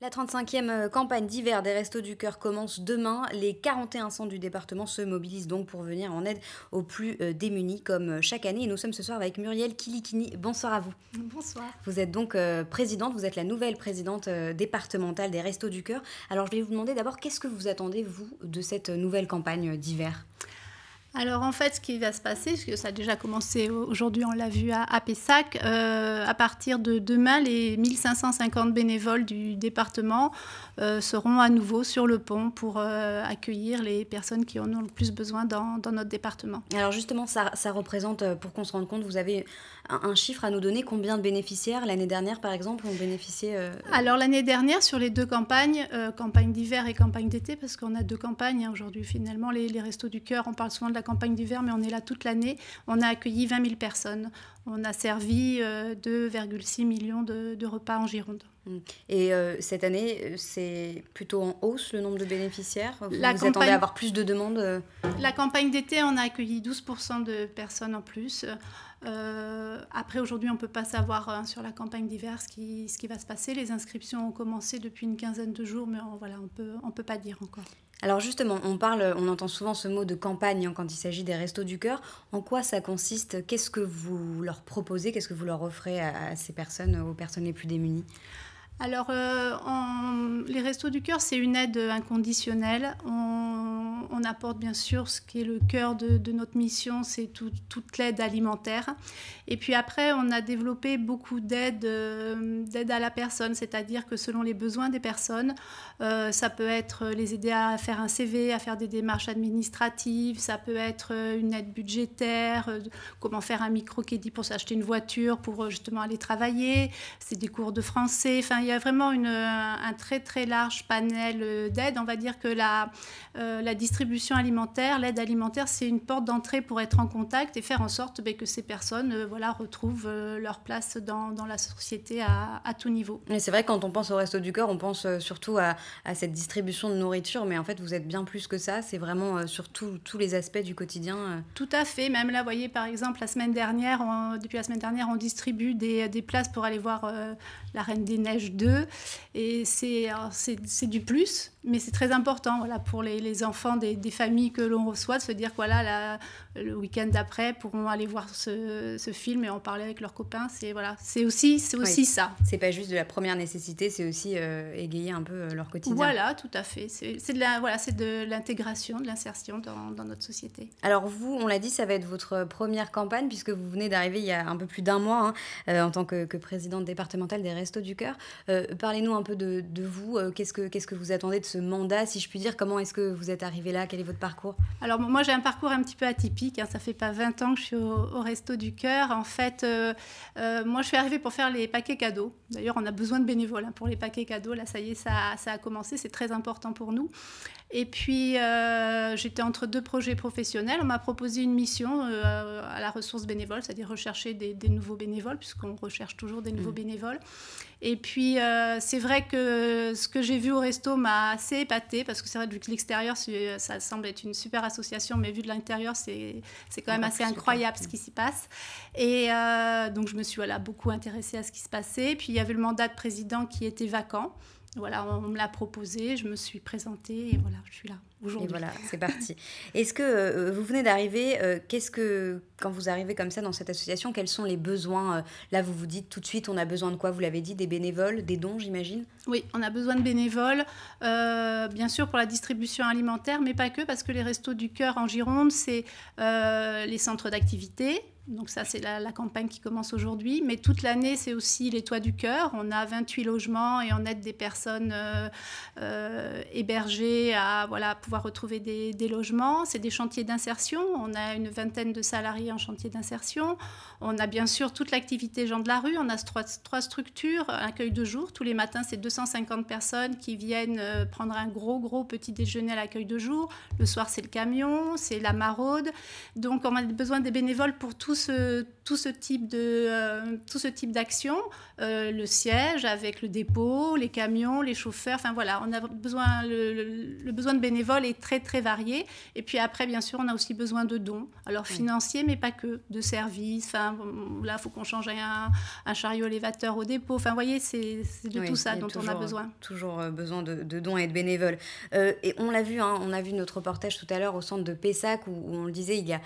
La 35e euh, campagne d'hiver des Restos du Cœur commence demain. Les 41 centres du département se mobilisent donc pour venir en aide aux plus euh, démunis comme euh, chaque année. Et nous sommes ce soir avec Muriel Kilikini. Bonsoir à vous. Bonsoir. Vous êtes donc présidente, vous êtes la nouvelle présidente départementale des Restos du Cœur. Alors je vais vous demander d'abord qu'est-ce que vous attendez, vous, de cette nouvelle campagne d'hiver alors en fait, ce qui va se passer, parce que ça a déjà commencé aujourd'hui, on l'a vu à, Pessac, euh, à partir de demain, les 1550 bénévoles du département euh, seront à nouveau sur le pont pour euh, accueillir les personnes qui en ont le plus besoin dans, notre département. Alors justement, ça, ça représente, pour qu'on se rende compte, vous avez un, chiffre à nous donner Combien de bénéficiaires l'année dernière, par exemple, ont bénéficié euh, Alors l'année dernière, sur les deux campagnes, euh, campagne d'hiver et campagne d'été, parce qu'on a deux campagnes hein, aujourd'hui finalement, les, Restos du Cœur, on parle souvent de la campagne d'hiver, mais on est là toute l'année, on a accueilli 20 000 personnes, on a servi 2,6 euh, millions de repas en Gironde. Mm. Et euh, cette année, euh, c'est plutôt en hausse le nombre de bénéficiaires Vous, attendez à avoir plus de demandes euh? La campagne d'été, on a accueilli 12% de personnes en plus. après, aujourd'hui, on ne peut pas savoir hein, sur la campagne d'hiver ce qui, va se passer. Les inscriptions ont commencé depuis une quinzaine de jours, mais on, voilà, on peut, ne on peut pas dire encore. Alors justement, on parle, on entend souvent ce mot de campagne hein, quand il s'agit des restos du cœur. En quoi ça consiste Qu'est-ce que vous leur proposez Qu'est-ce que vous leur offrez à ces personnes, aux personnes les plus démunies alors, euh, les Restos du Cœur, c'est une aide inconditionnelle on apporte bien sûr ce qui est le cœur de, notre mission, c'est toute l'aide alimentaire. Et puis après, on a développé beaucoup d'aide euh, à la personne, c'est-à-dire que selon les besoins des personnes, euh, ça peut être euh, les aider à faire un CV, à faire des démarches administratives, ça peut être une aide budgétaire, comment faire un micro microcrédit pour s'acheter une voiture, pour justement aller travailler, c'est des cours de français, enfin il y a vraiment un, très très large panel d'aide. On va dire que la distribution distribution alimentaire, l'aide alimentaire, c'est une porte d'entrée pour être en contact et faire en sorte ben, que ces personnes euh, voilà, retrouvent euh, leur place dans, la société à, à tout niveau. mais c'est vrai, quand on pense au resto du corps, on pense euh, surtout à, cette distribution de nourriture, mais en fait, vous êtes bien plus que ça. C'est vraiment sur tous les aspects du quotidien. Tout à fait. Même là, vous voyez, par exemple, la semaine dernière, depuis la semaine dernière, on distribue des, places pour aller voir La Reine des Neiges 2. Et c'est du plus, mais c'est très important voilà, pour les, les enfants des, familles que l'on reçoit, de se dire voilà, le week-end d'après pourront aller voir ce, film et en parler avec leurs copains. C'est voilà, c'est aussi, c'est aussi ça. C'est pas juste de la première nécessité, c'est aussi euh, égayer un peu euh, leur quotidien. Voilà, tout à fait. C'est de la voilà, c'est de l'intégration, de l'insertion dans, notre société. Alors vous, on l'a dit, ça va être votre première campagne puisque vous venez d'arriver il y a un peu plus d'un mois hein, euh, en tant que, présidente départementale des Restos du Cœur. Parlez-nous un peu de, vous. qu'est-ce que qu'est-ce que vous attendez de ce mandat, si je puis dire Comment est-ce que vous êtes arrivé là Quel est votre parcours Alors moi j'ai un parcours un petit peu atypique. Hein. Ça fait pas 20 ans que je suis au, Resto du Cœur. En fait, euh, euh, moi je suis arrivée pour faire les paquets cadeaux. D'ailleurs on a besoin de bénévoles hein, pour les paquets cadeaux. Là ça y est, ça, a commencé. C'est très important pour nous. Et puis euh, j'étais entre deux projets professionnels. On m'a proposé une mission à la ressource bénévole, c'est-à-dire rechercher des, nouveaux bénévoles puisqu'on recherche toujours des nouveaux mmh. bénévoles. Et puis c'est vrai que ce que j'ai vu au resto m'a assez épatée parce que c'est vrai que vu que l'extérieur c'est ça semble être une super association, mais vu de l'intérieur, c'est quand même ah, assez incroyable ce mm. qui s'y passe. Et euh, donc, je me suis voilà, beaucoup intéressée à ce qui se passait. Puis, il y avait le mandat de président qui était vacant. Voilà, on me l'a proposé, je me suis présentée et voilà, je suis là aujourd'hui. Et voilà, c'est parti. Est-ce que euh, vous venez d'arriver euh, Qu'est-ce que, quand vous arrivez comme ça dans cette association, quels sont les besoins euh, Là, vous vous dites tout de suite, on a besoin de quoi Vous l'avez dit, des bénévoles, des dons, j'imagine Oui, on a besoin de bénévoles, bien sûr pour la distribution alimentaire, mais pas que, parce que les restos du cœur en Gironde, c'est les centres d'activité, donc ça, c'est la, campagne qui commence aujourd'hui. Mais toute l'année, c'est aussi les toits du cœur. On a 28 logements et on aide des personnes euh, euh, hébergées à voilà, pouvoir retrouver des, logements. C'est des chantiers d'insertion. On a une vingtaine de salariés en chantier d'insertion. On a bien sûr toute l'activité gens de la rue. On a trois, trois structures, accueil de jour. Tous les matins, c'est 250 personnes qui viennent euh, prendre un gros, gros petit déjeuner à l'accueil de jour. Le soir, c'est le camion, c'est la maraude. Donc on a besoin des bénévoles pour tout tout ce, tout ce type de euh, tout ce type d'action, euh, le siège avec le dépôt, les camions, les chauffeurs. Enfin voilà, on a besoin le, besoin de bénévoles est très très varié. Et puis après, bien sûr, on a aussi besoin de dons, alors financiers mais pas que, de services. Enfin là, faut qu'on change un, chariot élévateur au dépôt. Enfin vous voyez, c'est de tout ça dont on a besoin. Toujours euh, besoin de, dons et de bénévoles. et on l'a vu, hein, on a vu notre reportage tout à l'heure au centre de Pessac où, on le disait, il y a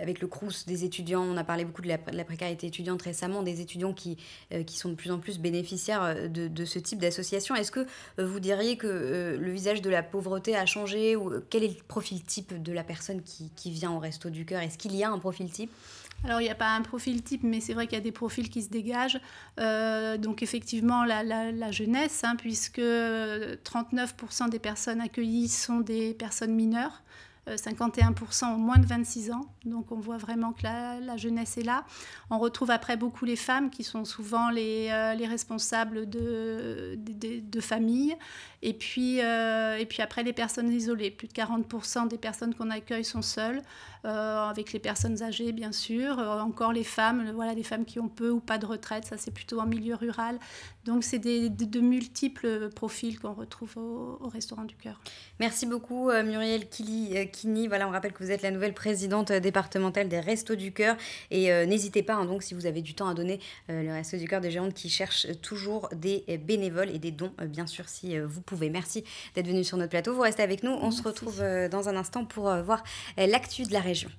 avec le Crous des étudiants on a parlé beaucoup de la, précarité étudiante récemment, des étudiants qui, euh, sont de plus en plus bénéficiaires euh, de, ce type d'association. Est-ce que euh, vous diriez que le visage de la pauvreté a changé ou quel est le profil type de la personne qui, vient au Resto du Cœur Est-ce qu'il y a un profil type alors, il n'y a pas un profil type, mais c'est vrai qu'il y a des profils qui se dégagent. donc, effectivement, la, jeunesse, hein, puisque 39% des personnes accueillies sont des personnes mineures. 51% euh, ont moins de 26 ans. Donc on voit vraiment que la, jeunesse est là. On retrouve après beaucoup les femmes qui sont souvent les, euh, les responsables de, de, familles. Et puis, euh, et puis après les personnes isolées. Plus de 40% des personnes qu'on accueille sont seules, avec les personnes âgées bien sûr. encore les femmes, voilà, des femmes qui ont peu ou pas de retraite. Ça c'est plutôt en milieu rural. Donc c'est de, de multiples profils qu'on retrouve au, restaurant du cœur. Merci beaucoup Muriel Killy. Kini. Voilà, on rappelle que vous êtes la nouvelle présidente euh, départementale des Restos du Cœur. Et euh, n'hésitez pas, hein, donc, si vous avez du temps à donner, euh, le Resto du Cœur des Géantes qui cherchent toujours des bénévoles et des dons, bien sûr, si vous pouvez. Merci d'être venu sur notre plateau. Vous restez avec nous. On se retrouve dans un instant pour voir l'actu de la région.